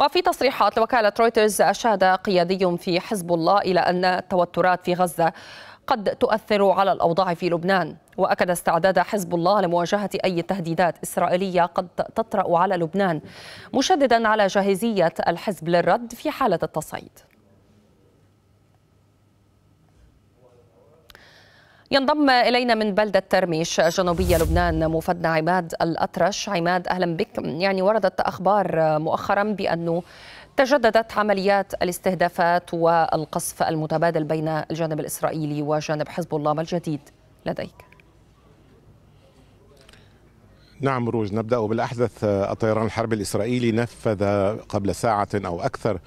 وفي تصريحات لوكالة رويترز أشاد قيادي في حزب الله إلى أن التوترات في غزة قد تؤثر على الأوضاع في لبنان وأكد استعداد حزب الله لمواجهة أي تهديدات إسرائيلية قد تطرأ على لبنان مشددا على جاهزية الحزب للرد في حالة التصعيد ينضم إلينا من بلدة ترميش جنوبية لبنان مفدنا عماد الأطرش عماد أهلا بك يعني وردت أخبار مؤخرا بأنه تجددت عمليات الاستهدافات والقصف المتبادل بين الجانب الإسرائيلي وجانب حزب الله ما الجديد لديك نعم روج نبدأ بالأحدث آه، الطيران الحربي الإسرائيلي نفذ قبل ساعة أو أكثر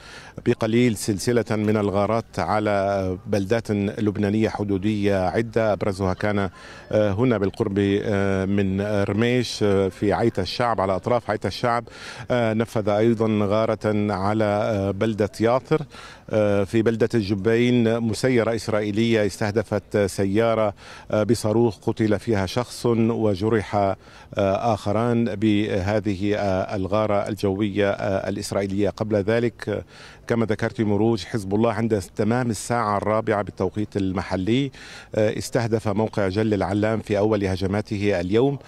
بقليل سلسلة من الغارات على بلدات لبنانية حدودية عدة أبرزها كان آه، هنا بالقرب آه، من رميش في عيت الشعب على أطراف عيت الشعب نفذ أيضا غارة على بلدة ياطر في بلدة الجبين مسيرة إسرائيلية استهدفت سيارة بصاروخ قتل فيها شخص وجرح واخران بهذه آه، الغاره الجويه آه، الاسرائيليه قبل ذلك آه، كما ذكرت مروج حزب الله عند تمام الساعه الرابعه بالتوقيت المحلي استهدف موقع جل العلام في اول هجماته اليوم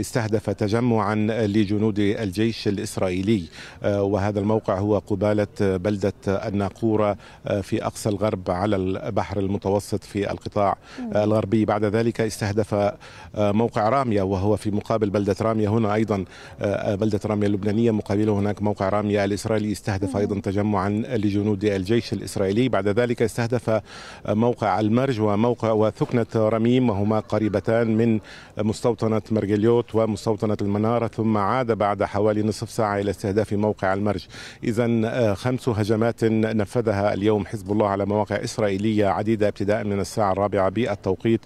استهدف تجمعا لجنود الجيش الاسرائيلي وهذا الموقع هو قباله بلده الناقوره في اقصى الغرب على البحر المتوسط في القطاع الغربي بعد ذلك استهدف موقع راميه وهو في مقابل مقابل بلدة رامية هنا أيضا آه، آه، بلدة رامية اللبنانية مقابله هناك موقع رامية الإسرائيلي استهدف أيضا تجمعا لجنود الجيش الإسرائيلي بعد ذلك استهدف آه، موقع المرج وموقع وثكنة رميم وهما قريبتان من مستوطنة مرجليوت ومستوطنة المنارة ثم عاد بعد حوالي نصف ساعة إلى استهداف موقع المرج إذا خمس هجمات نفذها اليوم حزب الله على مواقع إسرائيلية عديدة ابتداء من الساعة الرابعة بالتوقيت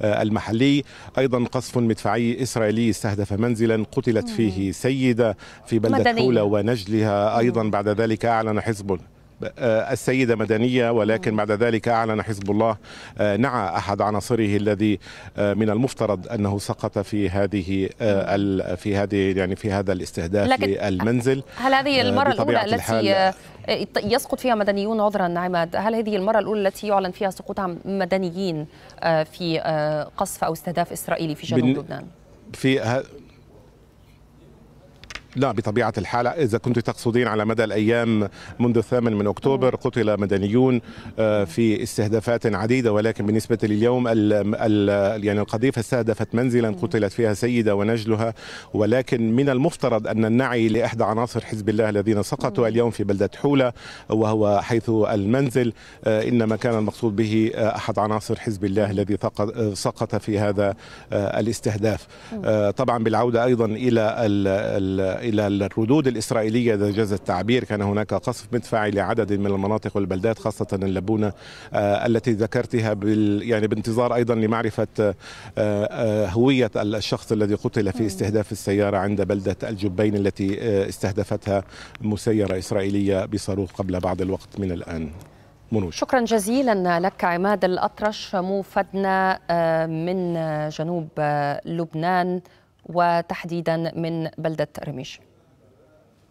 المحلي أيضا قصف مدفعي إسرائيلي استهدف منزلا قتلت فيه سيدة في بلدة حولة ونجلها أيضا بعد ذلك أعلن حزب آه، السيدة مدنية ولكن بعد ذلك أعلن حزب الله آه، نعى أحد عناصره الذي آه، من المفترض أنه سقط في هذه في هذه يعني في هذا الاستهداف للمنزل هل هذه المرة الأولى التي يسقط فيها مدنيون عذرا عماد هل هذه المرة الأولى التي يعلن فيها سقوط مدنيين في قصف أو استهداف إسرائيلي في جنوب لبنان؟ في لا بطبيعة الحال إذا كنت تقصدين على مدى الأيام منذ الثامن من أكتوبر قتل مدنيون آه، في استهدافات عديدة ولكن بالنسبة لليوم يعني القذيفة استهدفت منزلا قتلت فيها سيدة ونجلها ولكن من المفترض أن النعي لإحدى عناصر حزب الله الذين سقطوا اليوم في بلدة حولة وهو حيث المنزل آه، إنما كان المقصود به آه، أحد عناصر حزب الله الذي سقط في هذا الاستهداف طبعا بالعودة أيضا إلى ال ال إلى الردود الإسرائيلية إذا جاز التعبير كان هناك قصف مدفعي لعدد من المناطق والبلدات خاصة اللبونة آه، التي ذكرتها بال يعني بانتظار أيضا لمعرفة آه، آه، هوية الشخص الذي قتل في استهداف السيارة عند بلدة الجبين التي استهدفتها مسيرة إسرائيلية بصاروخ قبل بعض الوقت من الآن منوش. شكرا جزيلا لك عماد الأطرش موفدنا من جنوب لبنان وتحديدا من بلدة رميش